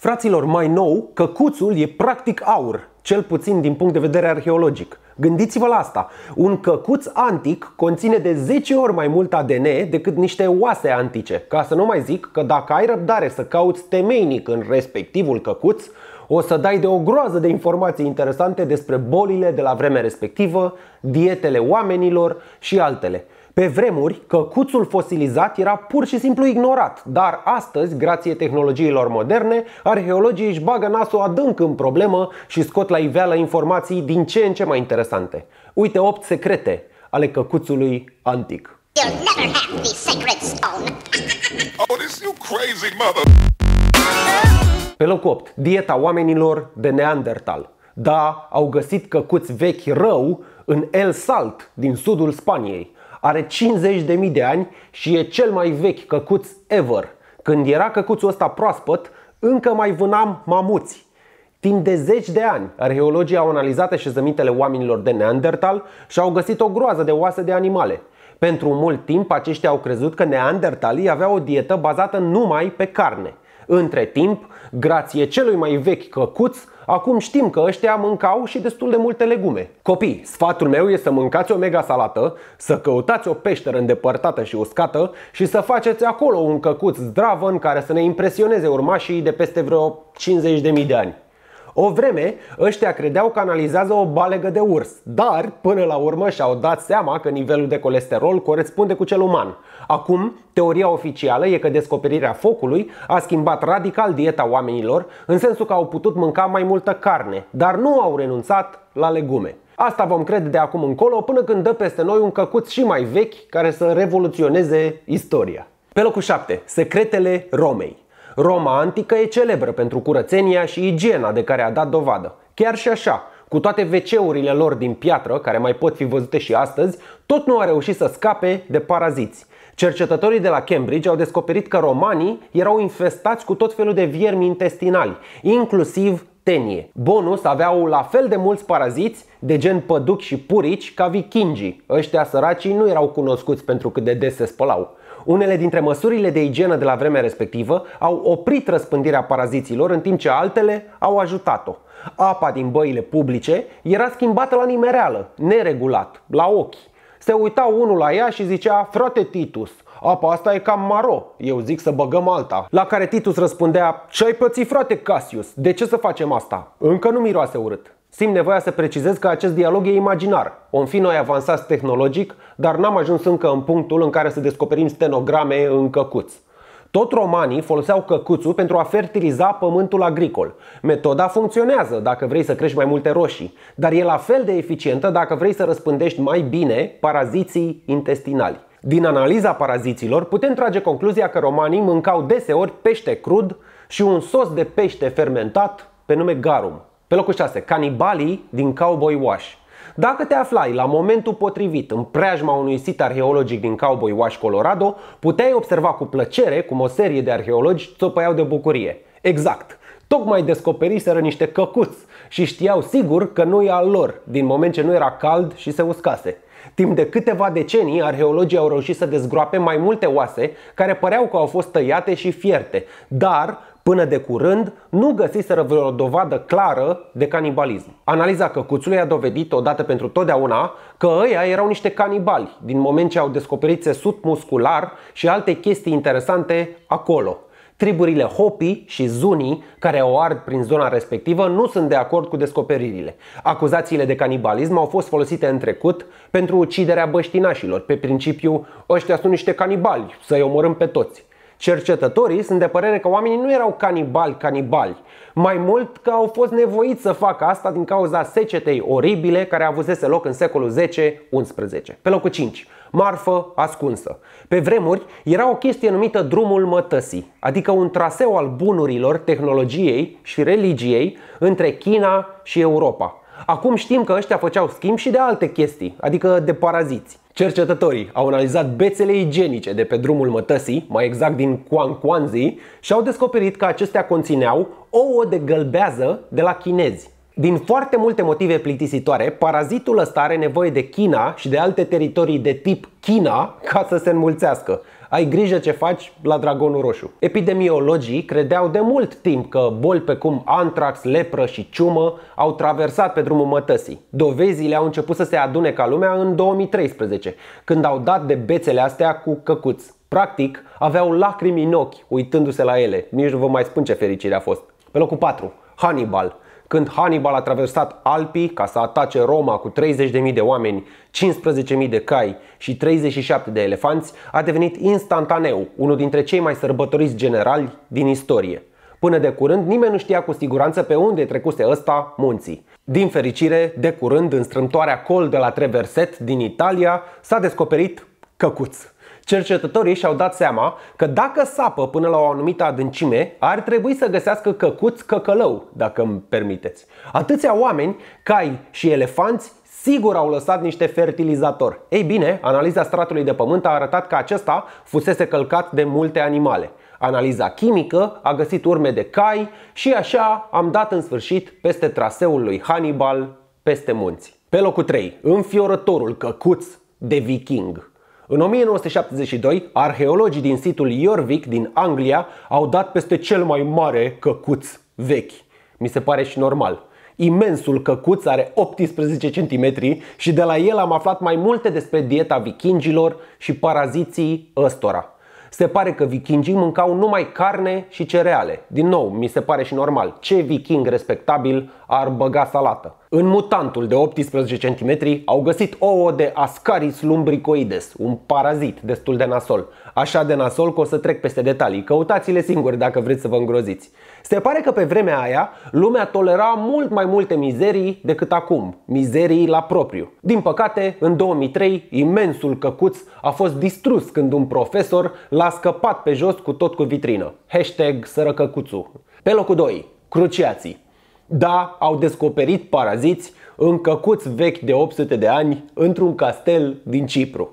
Fraților, mai nou, căcuțul e practic aur, cel puțin din punct de vedere arheologic. Gândiți-vă la asta. Un căcuț antic conține de 10 ori mai mult ADN decât niște oase antice. Ca să nu mai zic că dacă ai răbdare să cauți temeinic în respectivul căcuț, o să dai de o groază de informații interesante despre bolile de la vremea respectivă, dietele oamenilor și altele. Pe vremuri, căcuțul fosilizat era pur și simplu ignorat, dar astăzi, grație tehnologiilor moderne, arheologii își bagă nasul adânc în problemă și scot la iveală informații din ce în ce mai interesante. Uite 8 secrete ale căcuțului antic. Oh, Pe loc 8, dieta oamenilor de Neandertal. Da, au găsit căcuți vechi rău în El Salt, din sudul Spaniei. Are 50.000 de ani și e cel mai vechi căcuț ever. Când era căcuțul ăsta proaspăt, încă mai vânam mamuți. Timp de zeci de ani, arheologii au analizat șezămintele oamenilor de Neandertal și au găsit o groază de oase de animale. Pentru mult timp, aceștia au crezut că neandertalii aveau o dietă bazată numai pe carne – între timp, grație celui mai vechi căcuț, Acum știm că ăștia mâncau și destul de multe legume. Copii, sfatul meu e să mâncați o mega salată, să căutați o peșteră îndepărtată și uscată și să faceți acolo un căcuț în care să ne impresioneze urmașii de peste vreo 50.000 de ani. O vreme, ăștia credeau că analizează o balegă de urs, dar până la urmă și-au dat seama că nivelul de colesterol corespunde cu cel uman. Acum, teoria oficială e că descoperirea focului a schimbat radical dieta oamenilor, în sensul că au putut mânca mai multă carne, dar nu au renunțat la legume. Asta vom crede de acum încolo până când dă peste noi un căcuț și mai vechi care să revoluționeze istoria. Pe locul 7. Secretele Romei Roma antică e celebră pentru curățenia și igiena de care a dat dovadă. Chiar și așa, cu toate veceurile lor din piatră, care mai pot fi văzute și astăzi, tot nu a reușit să scape de paraziți. Cercetătorii de la Cambridge au descoperit că romanii erau infestați cu tot felul de viermi intestinali, inclusiv tenie. Bonus aveau la fel de mulți paraziți de gen păduc și purici ca vikingii. Ăștia săracii nu erau cunoscuți pentru cât de des se spălau. Unele dintre măsurile de igienă de la vremea respectivă au oprit răspândirea paraziților, în timp ce altele au ajutat-o. Apa din băile publice era schimbată la nimereală, neregulat, la ochi. Se uita unul la ea și zicea, frate Titus, apa asta e cam maro, eu zic să băgăm alta. La care Titus răspundea, ce ai pățit frate Cassius, de ce să facem asta? Încă nu miroase urât. Simt nevoia să precizez că acest dialog e imaginar. Om fi noi avansați tehnologic, dar n-am ajuns încă în punctul în care să descoperim stenograme în căcuți. Tot romanii foloseau căcuțul pentru a fertiliza pământul agricol. Metoda funcționează dacă vrei să crești mai multe roșii, dar e la fel de eficientă dacă vrei să răspândești mai bine paraziții intestinali. Din analiza paraziților putem trage concluzia că romanii mâncau deseori pește crud și un sos de pește fermentat pe nume garum. Pe locul 6, canibalii din Cowboy Wash. Dacă te aflai la momentul potrivit în preajma unui sit arheologic din Cowboy Wash, Colorado, puteai observa cu plăcere cum o serie de arheologi țopăiau de bucurie. Exact! Tocmai descoperiseră niște căcuți și știau sigur că nu e al lor, din moment ce nu era cald și se uscase. Timp de câteva decenii, arheologii au reușit să dezgroape mai multe oase care păreau că au fost tăiate și fierte, dar Până de curând, nu găsiseră vreo dovadă clară de canibalism. Analiza căcuțului a dovedit odată pentru totdeauna că ăia erau niște canibali, din moment ce au descoperit sut muscular și alte chestii interesante acolo. Triburile Hopi și Zuni, care o ard prin zona respectivă, nu sunt de acord cu descoperirile. Acuzațiile de canibalism au fost folosite în trecut pentru uciderea băștinașilor, pe principiu ăștia sunt niște canibali, să-i omorâm pe toți. Cercetătorii sunt de părere că oamenii nu erau canibali canibali, mai mult că au fost nevoiți să facă asta din cauza secetei oribile care avusese loc în secolul 10-11. Pe locul 5, marfă ascunsă. Pe vremuri era o chestie numită drumul mătăsii, adică un traseu al bunurilor, tehnologiei și religiei între China și Europa. Acum știm că ăștia făceau schimb și de alte chestii, adică de paraziți. Cercetătorii au analizat bețele igienice de pe drumul mătăsii, mai exact din Quanquanzi, și au descoperit că acestea conțineau ouă de gălbează de la chinezi. Din foarte multe motive plictisitoare, parazitul ăsta are nevoie de China și de alte teritorii de tip China ca să se înmulțească ai grijă ce faci la Dragonul Roșu. Epidemiologii credeau de mult timp că boli pe cum antrax, lepră și ciumă au traversat pe drumul mătăsii. Dovezile au început să se adune ca lumea în 2013, când au dat de bețele astea cu căcuți. Practic, aveau lacrimi în ochi uitându-se la ele. Nici nu vă mai spun ce fericire a fost. Pe locul 4, Hannibal. Când Hannibal a traversat Alpii ca să atace Roma cu 30.000 de oameni, 15.000 de cai și 37 de elefanți, a devenit instantaneu unul dintre cei mai sărbătoriți generali din istorie. Până de curând, nimeni nu știa cu siguranță pe unde trecuse ăsta munții. Din fericire, de curând, în strâmtoarea col de la Treverset din Italia, s-a descoperit Căcuț. Cercetătorii și-au dat seama că dacă sapă până la o anumită adâncime, ar trebui să găsească căcuți căcălău, dacă îmi permiteți. Atâția oameni, cai și elefanți sigur au lăsat niște fertilizator. Ei bine, analiza stratului de pământ a arătat că acesta fusese călcat de multe animale. Analiza chimică a găsit urme de cai și așa am dat în sfârșit peste traseul lui Hannibal peste munți. Pe locul 3, înfiorătorul căcuț de viking. În 1972, arheologii din situl Iorvik din Anglia au dat peste cel mai mare căcuț vechi. Mi se pare și normal. Imensul căcuț are 18 cm și de la el am aflat mai multe despre dieta vikingilor și paraziții ăstora. Se pare că vikingii mâncau numai carne și cereale. Din nou, mi se pare și normal. Ce viking respectabil ar băga salată? În mutantul de 18 cm au găsit ouă de Ascaris lumbricoides, un parazit destul de nasol. Așa de nasol că o să trec peste detalii, căutați-le singuri dacă vreți să vă îngroziți. Se pare că pe vremea aia lumea tolera mult mai multe mizerii decât acum, mizerii la propriu. Din păcate, în 2003, imensul căcuț a fost distrus când un profesor l-a scăpat pe jos cu tot cu vitrină. Hashtag sărăcăcuțu. Pe locul 2, cruciații. Da, au descoperit paraziți în căcuți vechi de 800 de ani într-un castel din Cipru.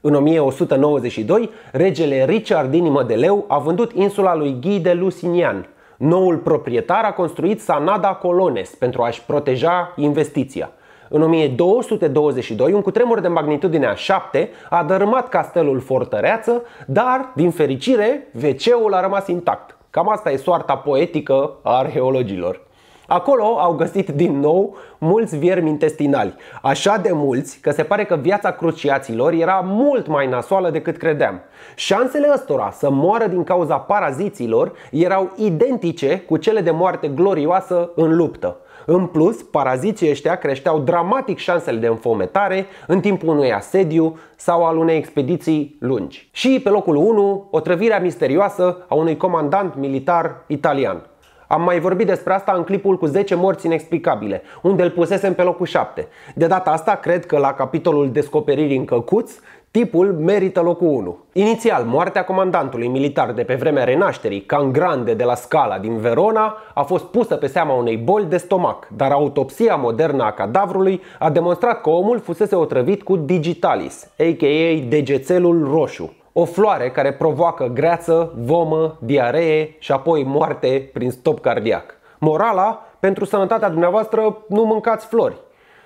În 1192, regele Richard din Imădeleu a vândut insula lui Guy de Lusignan. Noul proprietar a construit Sanada Colones pentru a-și proteja investiția. În 1222, un cutremur de a 7 a dărâmat castelul fortăreață, dar, din fericire, wc a rămas intact. Cam asta e soarta poetică a arheologilor. Acolo au găsit din nou mulți viermi intestinali, așa de mulți că se pare că viața cruciaților era mult mai nasoală decât credeam. Șansele ăstora să moară din cauza paraziților erau identice cu cele de moarte glorioasă în luptă. În plus, paraziții ăștia creșteau dramatic șansele de înfometare în timpul unui asediu sau al unei expediții lungi. Și pe locul 1, o trăvire misterioasă a unui comandant militar italian. Am mai vorbit despre asta în clipul cu 10 morți inexplicabile, unde îl pusesem pe locul 7. De data asta, cred că la capitolul descoperirii în căcuț, tipul merită locul 1. Inițial, moartea comandantului militar de pe vremea renașterii, Can Grande de la Scala din Verona, a fost pusă pe seama unei boli de stomac, dar autopsia modernă a cadavrului a demonstrat că omul fusese otrăvit cu digitalis, a.k.a. degețelul roșu. O floare care provoacă greață, vomă, diaree și apoi moarte prin stop cardiac. Morala, pentru sănătatea dumneavoastră nu mâncați flori.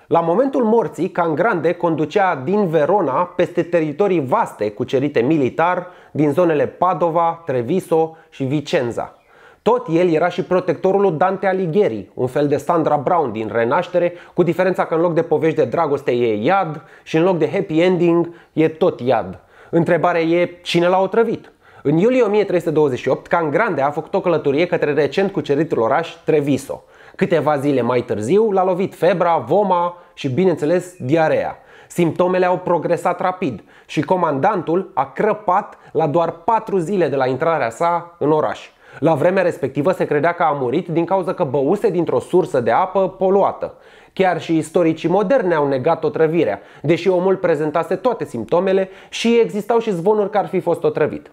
La momentul morții, Can Grande conducea din Verona peste teritorii vaste cucerite militar din zonele Padova, Treviso și Vicenza. Tot el era și protectorul lui Dante Alighieri, un fel de Sandra Brown din Renaștere, cu diferența că în loc de povești de dragoste e iad și în loc de happy ending e tot iad. Întrebarea e cine l-a otrăvit? În iulie 1328, Can Grande a făcut o călătorie către recent cuceritul oraș Treviso. Câteva zile mai târziu l-a lovit febra, voma și, bineînțeles, diarea. Simptomele au progresat rapid și comandantul a crăpat la doar patru zile de la intrarea sa în oraș. La vremea respectivă se credea că a murit din cauza că băuse dintr-o sursă de apă poluată. Chiar și istoricii moderni au negat otrăvirea, deși omul prezentase toate simptomele și existau și zvonuri că ar fi fost otrăvit.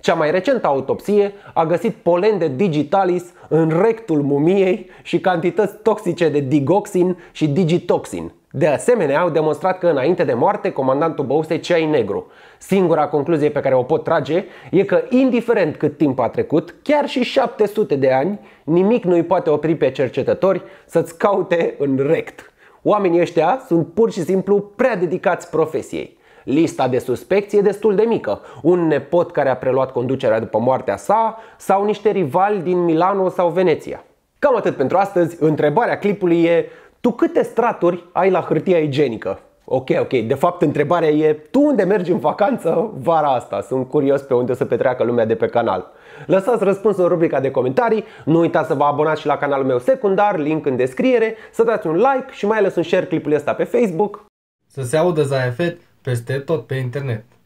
Cea mai recentă autopsie a găsit polen de digitalis în rectul mumiei și cantități toxice de digoxin și digitoxin, de asemenea, au demonstrat că înainte de moarte, comandantul băuse ceai negru. Singura concluzie pe care o pot trage e că, indiferent cât timp a trecut, chiar și 700 de ani, nimic nu îi poate opri pe cercetători să-ți caute în rect. Oamenii ăștia sunt pur și simplu prea dedicați profesiei. Lista de suspecți e destul de mică. Un nepot care a preluat conducerea după moartea sa sau niște rivali din Milano sau Veneția. Cam atât pentru astăzi. Întrebarea clipului e tu câte straturi ai la hârtia igienică? Ok, ok, de fapt întrebarea e tu unde mergi în vacanță vara asta? Sunt curios pe unde o să petreacă lumea de pe canal. Lăsați răspunsul în rubrica de comentarii, nu uitați să vă abonați și la canalul meu secundar, link în descriere, să dați un like și mai ales un share clipul ăsta pe Facebook. Să se audă Fet peste tot pe internet.